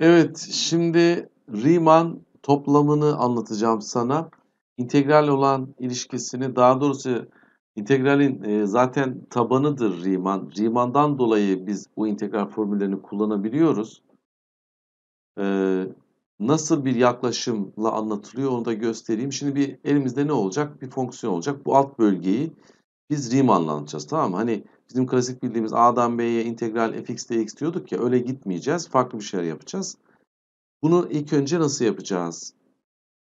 Evet, şimdi Riemann toplamını anlatacağım sana. İntegral olan ilişkisini, daha doğrusu integralin e, zaten tabanıdır Riemann. Riemann'dan dolayı biz bu integral formüllerini kullanabiliyoruz. Ee, nasıl bir yaklaşımla anlatılıyor onu da göstereyim. Şimdi bir elimizde ne olacak? Bir fonksiyon olacak. Bu alt bölgeyi biz Riemann'la anlatacağız. Tamam mı? Hani bizim klasik bildiğimiz A'dan B'ye integral fx dx diyorduk ya öyle gitmeyeceğiz. Farklı bir şeyler yapacağız. Bunu ilk önce nasıl yapacağız?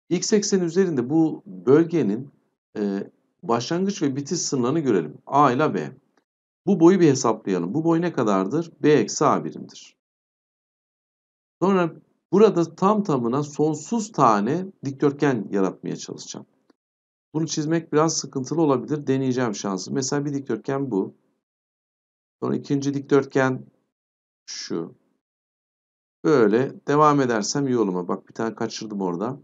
X ekseni üzerinde bu bölgenin e, başlangıç ve bitiş sınırlarını görelim. A ile B. Bu boyu bir hesaplayalım. Bu boy ne kadardır? B eksi A birimdir. Sonra burada tam tamına sonsuz tane dikdörtgen yaratmaya çalışacağım. Bunu çizmek biraz sıkıntılı olabilir. Deneyeceğim şansı. Mesela bir dikdörtgen bu. Sonra ikinci dikdörtgen şu. Böyle devam edersem yoluma. Bak bir tane kaçırdım orada.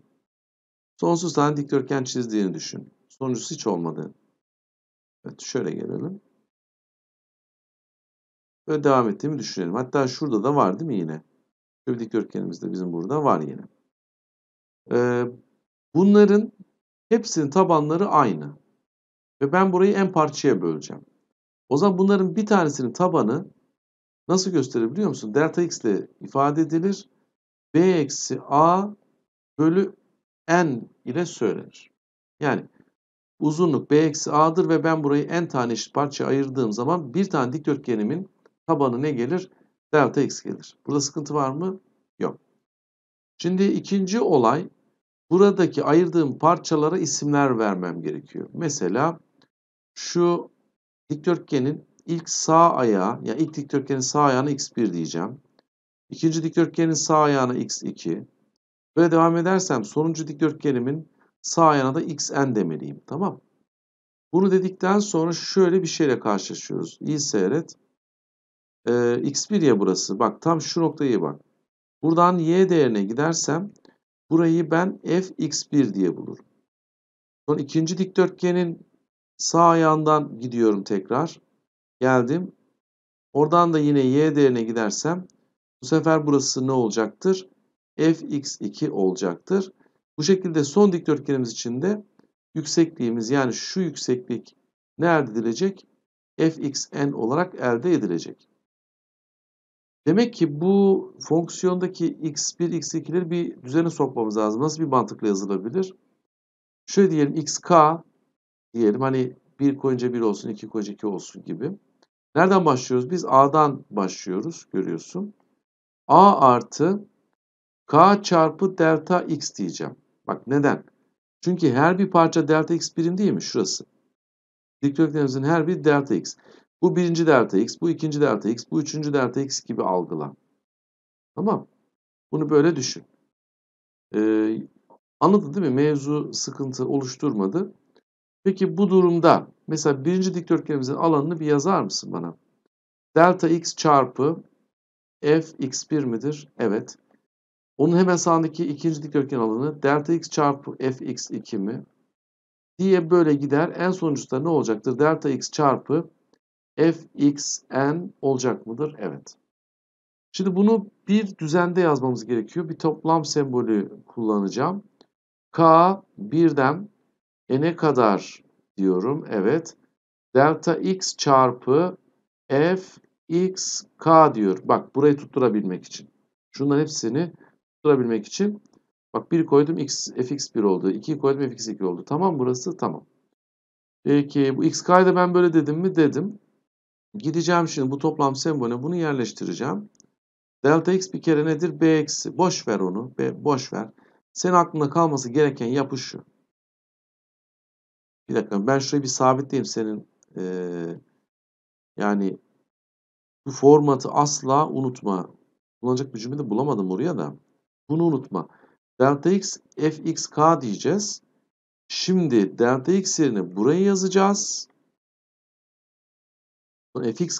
Sonsuz tane dikdörtgen çizdiğini düşün. Sonuncusu hiç olmadı. Evet şöyle gelelim. Böyle devam ettiğimi düşünelim. Hatta şurada da var değil mi yine? Şöyle bir dikdörtgenimiz de bizim burada var yine. Ee, bunların hepsinin tabanları aynı. Ve ben burayı en parçaya böleceğim. O zaman bunların bir tanesinin tabanı nasıl gösterebiliyor musun? Delta x ile ifade edilir. b eksi a bölü n ile söylenir. Yani uzunluk b eksi a'dır ve ben burayı n tane eşit parça ayırdığım zaman bir tane dikdörtgenimin tabanı ne gelir? Delta x gelir. Burada sıkıntı var mı? Yok. Şimdi ikinci olay buradaki ayırdığım parçalara isimler vermem gerekiyor. Mesela şu Dikdörtgenin ilk sağ ayağı, yani ilk dikdörtgenin sağ ayağına x1 diyeceğim. İkinci dikdörtgenin sağ ayağına x2. Böyle devam edersem sonuncu dikdörtgenimin sağ ayağına da xn demeliyim. Tamam. Bunu dedikten sonra şöyle bir şeyle karşılaşıyoruz. İyi seyret. Ee, x1 ya burası. Bak tam şu noktayı bak. Buradan y değerine gidersem burayı ben fx1 diye bulurum. Sonra ikinci dikdörtgenin Sağ ayağından gidiyorum tekrar. Geldim. Oradan da yine y değerine gidersem bu sefer burası ne olacaktır? fx2 olacaktır. Bu şekilde son dikdörtgenimiz için de yüksekliğimiz yani şu yükseklik ne elde edilecek? fxn olarak elde edilecek. Demek ki bu fonksiyondaki x1, x2'leri bir düzene sokmamız lazım. Nasıl bir mantıkla yazılabilir? Şöyle diyelim xk diyelim hani bir koyunca bir olsun, iki koyunca iki olsun gibi. Nereden başlıyoruz? Biz A'dan başlıyoruz görüyorsun. A artı K çarpı delta X diyeceğim. Bak neden? Çünkü her bir parça delta X birim değil mi? Şurası. Dikdörtgenimizin her bir delta X. Bu birinci delta X, bu ikinci delta X, bu üçüncü delta X gibi algıla. Tamam. Bunu böyle düşün. Ee, anladın değil mi? Mevzu sıkıntı oluşturmadı. Peki bu durumda mesela birinci dikdörtgenimizin alanını bir yazar mısın bana? Delta x çarpı f x1 midir? Evet. Onun hemen sağındaki ikinci dikdörtgen alanı delta x çarpı f x2 mi? Diye böyle gider. En sonuçta ne olacaktır? Delta x çarpı f x n olacak mıdır? Evet. Şimdi bunu bir düzende yazmamız gerekiyor. Bir toplam sembolü kullanacağım. K birden e ne kadar diyorum? Evet. Delta x çarpı f x k diyor. Bak burayı tutturabilmek için. Şunların hepsini tutturabilmek için. Bak 1 koydum x f x 1 oldu. 2 koydum f x 2 oldu. Tamam burası tamam. Peki bu x xk'yı da ben böyle dedim mi? Dedim. Gideceğim şimdi bu toplam sembolüne bunu yerleştireceğim. Delta x bir kere nedir? b eksi. Boş ver onu. B, boş ver. Senin aklında kalması gereken yapı şu. Bir dakika ben şurayı bir sabitleyeyim senin. Ee, yani bu formatı asla unutma. Kullanacak bir cümle de bulamadım oraya da. Bunu unutma. Delta x k diyeceğiz. Şimdi delta x yerine buraya yazacağız.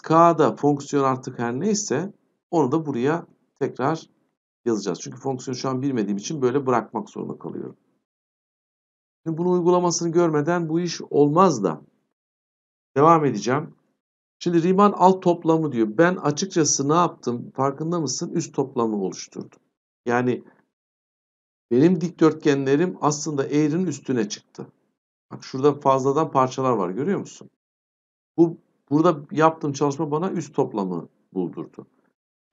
k da fonksiyon artık her neyse onu da buraya tekrar yazacağız. Çünkü fonksiyonu şu an bilmediğim için böyle bırakmak zorunda kalıyorum. Bunu uygulamasını görmeden bu iş olmaz da. Devam edeceğim. Şimdi Riemann alt toplamı diyor. Ben açıkçası ne yaptım? Farkında mısın? Üst toplamı oluşturdum. Yani benim dikdörtgenlerim aslında eğrinin üstüne çıktı. Bak şurada fazladan parçalar var görüyor musun? Bu burada yaptığım çalışma bana üst toplamı buldurdu.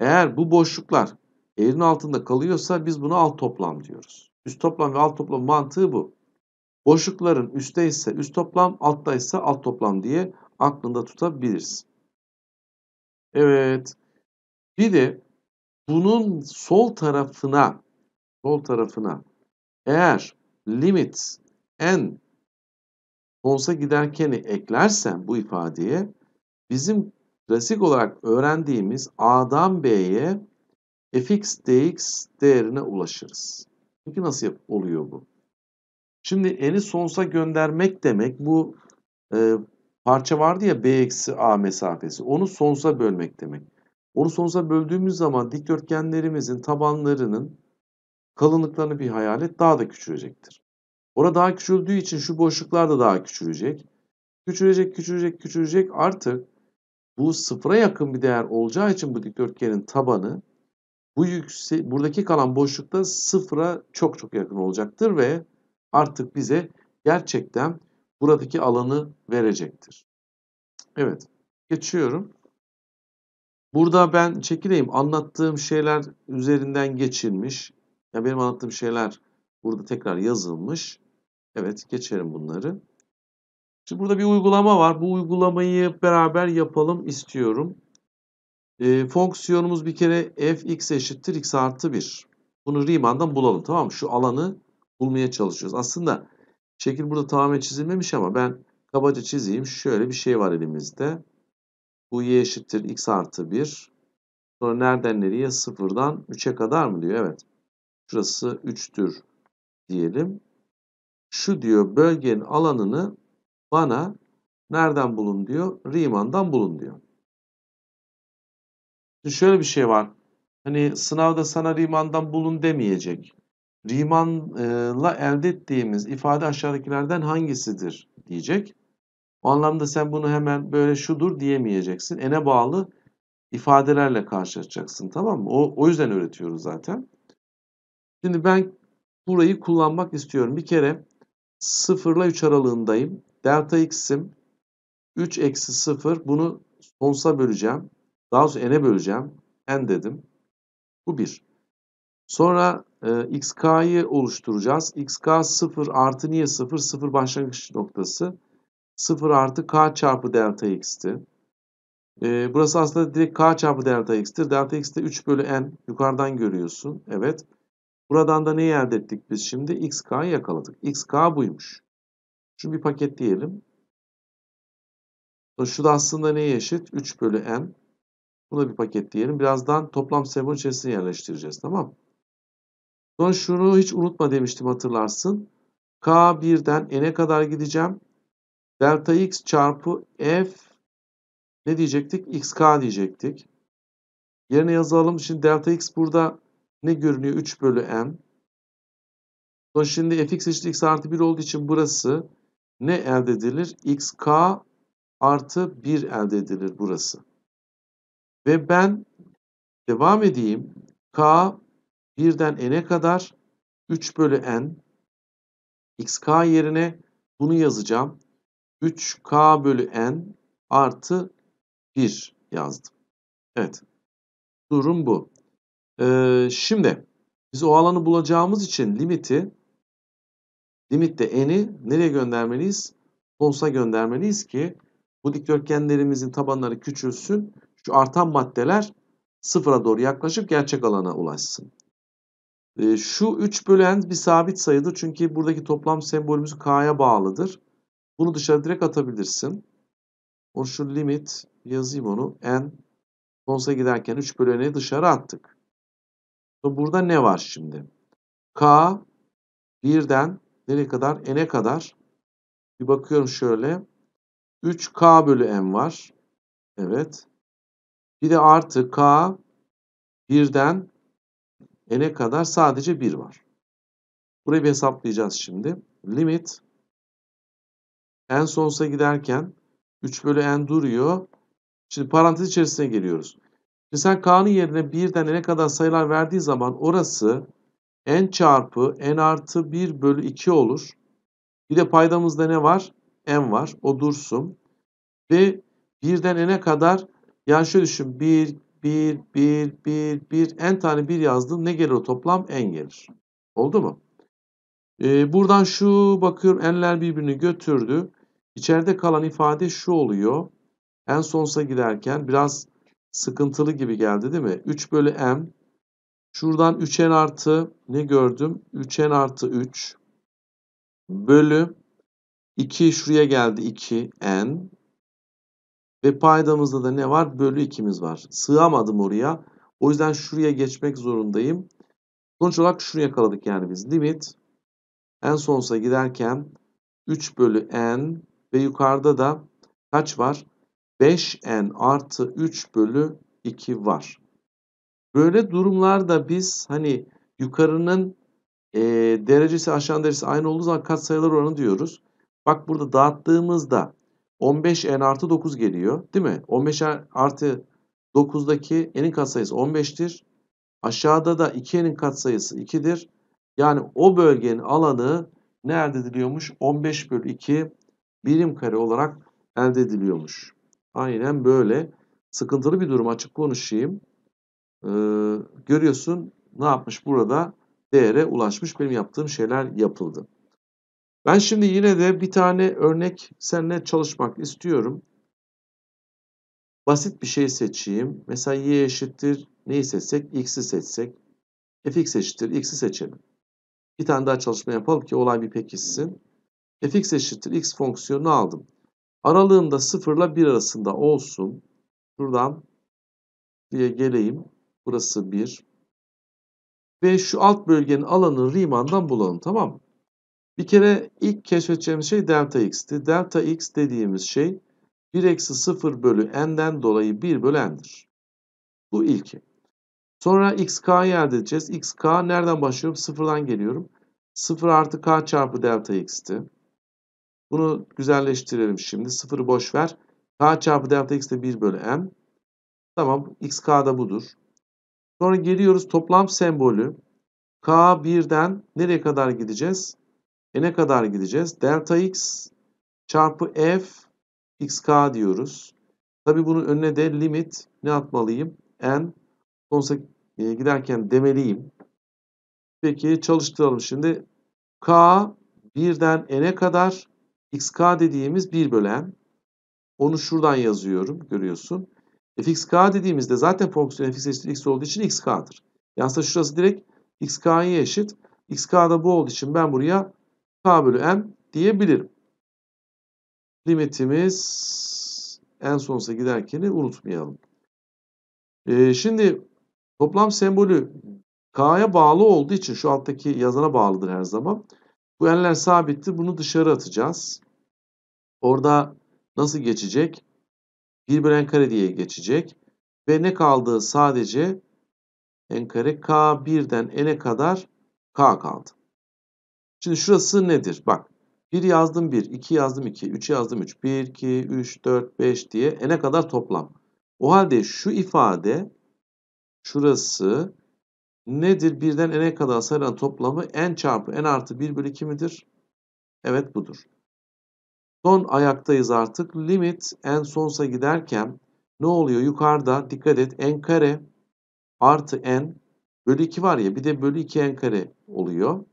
Eğer bu boşluklar eğrinin altında kalıyorsa biz buna alt toplam diyoruz. Üst toplam ve alt toplam mantığı bu. Boşlukların üstte ise üst toplam, altta ise alt toplam diye aklında tutabiliriz. Evet. Bir de bunun sol tarafına sol tarafına eğer limit n sonsa giderkeni eklersen bu ifadeye bizim klasik olarak öğrendiğimiz a'dan b'ye fx dx değerine ulaşırız. Peki nasıl oluyor bu? Şimdi n'i sonsa göndermek demek bu e, parça vardı ya b eksi a mesafesi. Onu sonsa bölmek demek. Onu sonsa böldüğümüz zaman dikdörtgenlerimizin tabanlarının kalınlıklarını bir hayal et daha da küçülecektir. Orada daha küçüldüğü için şu boşluklar da daha küçülecek. Küçülecek, küçülecek, küçülecek. Artık bu sıfıra yakın bir değer olacağı için bu dikdörtgenin tabanı bu yüksek, buradaki kalan boşlukta sıfıra çok çok yakın olacaktır ve artık bize gerçekten buradaki alanı verecektir. Evet, geçiyorum. Burada ben çekileyim. Anlattığım şeyler üzerinden geçilmiş. Ya benim anlattığım şeyler burada tekrar yazılmış. Evet, geçerim bunları. Şimdi burada bir uygulama var. Bu uygulamayı beraber yapalım istiyorum. E, fonksiyonumuz bir kere f x eşittir x artı 1. Bunu Riemann'dan bulalım tamam mı? Şu alanı bulmaya çalışıyoruz. Aslında şekil burada tamamen çizilmemiş ama ben kabaca çizeyim. Şöyle bir şey var elimizde. Bu y eşittir x artı 1. Sonra nereden nereye? 0'dan 3'e kadar mı diyor? Evet. Şurası 3'tür diyelim. Şu diyor bölgenin alanını bana nereden bulun diyor? Riemann'dan bulun diyor. Şimdi şöyle bir şey var. Hani sınavda sana Riemann'dan bulun demeyecek. Rieman'la elde ettiğimiz ifade aşağıdakilerden hangisidir diyecek. O anlamda sen bunu hemen böyle şudur diyemeyeceksin. Ene bağlı ifadelerle karşılaşacaksın tamam mı? O, o yüzden öğretiyoruz zaten. Şimdi ben burayı kullanmak istiyorum. Bir kere 0 ile 3 aralığındayım. Delta x'im 3 eksi 0 bunu sonsa böleceğim. Daha sonra ene böleceğim. n dedim. Bu 1. Sonra e, xk'yı oluşturacağız. xk 0 artı niye 0? 0 başlangıç noktası. 0 artı k çarpı delta x'ti. E, burası aslında direkt k çarpı delta x'tir. Delta x'te 3 bölü n yukarıdan görüyorsun. Evet. Buradan da neyi elde ettik biz şimdi? xk'yı yakaladık. xk buymuş. Şunu bir paketleyelim. Şu da aslında neye eşit? 3 bölü n. Bunu da bir paketleyelim. Birazdan toplam sembol içerisine yerleştireceğiz. Tamam mı? Sonra şunu hiç unutma demiştim hatırlarsın. K1'den n'e kadar gideceğim. Delta x çarpı f ne diyecektik? xk diyecektik. Yerine yazalım. Şimdi delta x burada ne görünüyor? 3 bölü m. Sonra şimdi fx eşittir x artı 1 olduğu için burası ne elde edilir? xk artı 1 elde edilir burası. Ve ben devam edeyim. k 1'den n'e kadar 3 bölü n xk yerine bunu yazacağım. 3k bölü n artı 1 yazdım. Evet. Durum bu. Ee, şimdi biz o alanı bulacağımız için limiti limitte n'i nereye göndermeliyiz? Sonsuza göndermeliyiz ki bu dikdörtgenlerimizin tabanları küçülsün. Şu artan maddeler sıfıra doğru yaklaşıp gerçek alana ulaşsın. Ee, şu 3 bölü bir sabit sayıdır. Çünkü buradaki toplam sembolümüz k'ya bağlıdır. Bunu dışarı direkt atabilirsin. Onu şu limit yazayım onu. n sonsuza giderken 3 bölü dışarı attık. Burada ne var şimdi? k 1'den nereye kadar? n'e kadar. Bir bakıyorum şöyle. 3k bölü n var. Evet. Bir de artı k 1'den n'e kadar sadece 1 var. Burayı bir hesaplayacağız şimdi. Limit en sonsuza giderken 3 bölü n duruyor. Şimdi parantez içerisine geliyoruz. Şimdi sen k'nın yerine 1'den n'e kadar sayılar verdiği zaman orası n çarpı n artı 1 bölü 2 olur. Bir de paydamızda ne var? n var. O dursun. Ve 1'den n'e kadar yani şöyle düşün. 1, 1, 1, 1, 1. N tane 1 yazdım. Ne gelir o toplam? N gelir. Oldu mu? Ee, buradan şu bakıyorum. N'ler birbirini götürdü. İçeride kalan ifade şu oluyor. En sonsa giderken biraz sıkıntılı gibi geldi değil mi? 3 bölü M. Şuradan 3N artı ne gördüm? 3N artı 3 bölü 2 şuraya geldi 2N ve paydamızda da ne var? Bölü 2'miz var. Sığamadım oraya. O yüzden şuraya geçmek zorundayım. Sonuç olarak şunu yakaladık yani biz. Limit en sonsa giderken 3 bölü n ve yukarıda da kaç var? 5n artı 3 bölü 2 var. Böyle durumlarda biz hani yukarının e, derecesi aşağı derecesi aynı olduğu zaman katsayılar oranı diyoruz. Bak burada dağıttığımızda 15n artı 9 geliyor değil mi? 15 artı 9'daki n'in katsayısı 15'tir. Aşağıda da 2n'in katsayısı 2'dir. Yani o bölgenin alanı ne elde ediliyormuş? 15 bölü 2 birim kare olarak elde ediliyormuş. Aynen böyle. Sıkıntılı bir durum açık konuşayım. Ee, görüyorsun ne yapmış burada? Değere ulaşmış benim yaptığım şeyler yapıldı. Ben şimdi yine de bir tane örnek seninle çalışmak istiyorum. Basit bir şey seçeyim. Mesela y eşittir neyi seçsek? x'i seçsek. fx eşittir x'i seçelim. Bir tane daha çalışma yapalım ki olay bir pekişsin. fx eşittir x fonksiyonunu aldım. Aralığında 0 ile 1 arasında olsun. Şuradan diye geleyim. Burası 1. Ve şu alt bölgenin alanını Riemann'dan bulalım tamam mı? Bir kere ilk keşfedeceğimiz şey delta x'ti. Delta x dediğimiz şey 1 eksi 0 bölü n'den dolayı 1 bölü n'dir. Bu ilki. Sonra xk'yı elde edeceğiz. xk nereden başlıyorum? Sıfırdan geliyorum. 0 artı k çarpı delta x'ti. Bunu güzelleştirelim şimdi. 0'ı boş ver. k çarpı delta x de 1 bölü n. Tamam. xk da budur. Sonra geliyoruz toplam sembolü. k 1'den nereye kadar gideceğiz? E ne kadar gideceğiz? Delta x çarpı f xk diyoruz. Tabi bunun önüne de limit ne atmalıyım? n sonsuza e, giderken demeliyim. Peki çalıştıralım şimdi. k 1'den n'e kadar xk dediğimiz 1 bölen. Onu şuradan yazıyorum görüyorsun. fxk dediğimizde zaten fonksiyon fx eşittir x olduğu için xk'dır. Yani aslında şurası direkt xk'ye eşit. da bu olduğu için ben buraya K bölü M diyebilirim. Limitimiz en sonsuza giderkeni unutmayalım. Ee, şimdi toplam sembolü K'ya bağlı olduğu için şu alttaki yazana bağlıdır her zaman. Bu nler sabittir, Bunu dışarı atacağız. Orada nasıl geçecek? 1 bölü n kare diye geçecek. Ve ne kaldı? Sadece n kare k1'den n'e kadar k kaldı. Şimdi şurası nedir? Bak 1 yazdım 1, 2 yazdım 2, 3 yazdım 3, 1, 2, 3, 4, 5 diye ene kadar toplam. O halde şu ifade şurası nedir? Birden ene kadar sayılan toplamı n çarpı n artı 1 bölü 2 midir? Evet budur. Son ayaktayız artık. Limit en sonsa giderken ne oluyor? Yukarıda dikkat et n kare artı n bölü 2 var ya bir de bölü 2 n kare oluyor.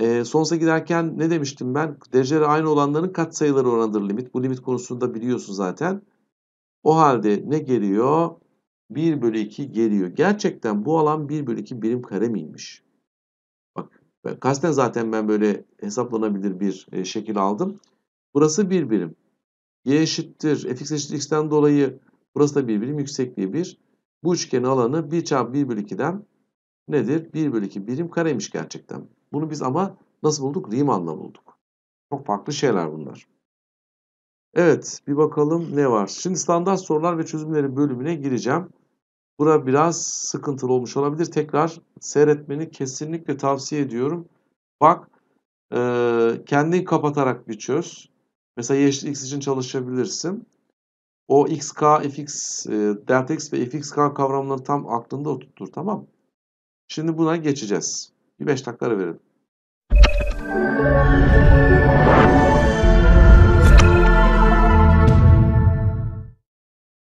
E, sonsuza giderken ne demiştim ben? Dereceleri aynı olanların katsayıları oranıdır limit. Bu limit konusunda biliyorsun zaten. O halde ne geliyor? 1 bölü 2 geliyor. Gerçekten bu alan 1 bölü 2 birim kare miymiş? Bak kasten zaten ben böyle hesaplanabilir bir e, şekil aldım. Burası 1 bir birim. Y eşittir. Fx eşittir x'ten dolayı burası da 1 bir birim. Yüksekliği 1. Bu üçgenin alanı 1 çarpı 1 bölü 2'den nedir? 1 bölü 2 birim kareymiş gerçekten. Bunu biz ama nasıl bulduk? Riemannla bulduk. Çok farklı şeyler bunlar. Evet bir bakalım ne var. Şimdi standart sorular ve çözümleri bölümüne gireceğim. Bura biraz sıkıntılı olmuş olabilir. Tekrar seyretmeni kesinlikle tavsiye ediyorum. Bak e, kendini kapatarak bir çöz. Mesela y x için çalışabilirsin. O x, k, fx, e, x ve fxk kavramları tam aklında oturtur tamam Şimdi buna geçeceğiz. Bir 5 dakika verin.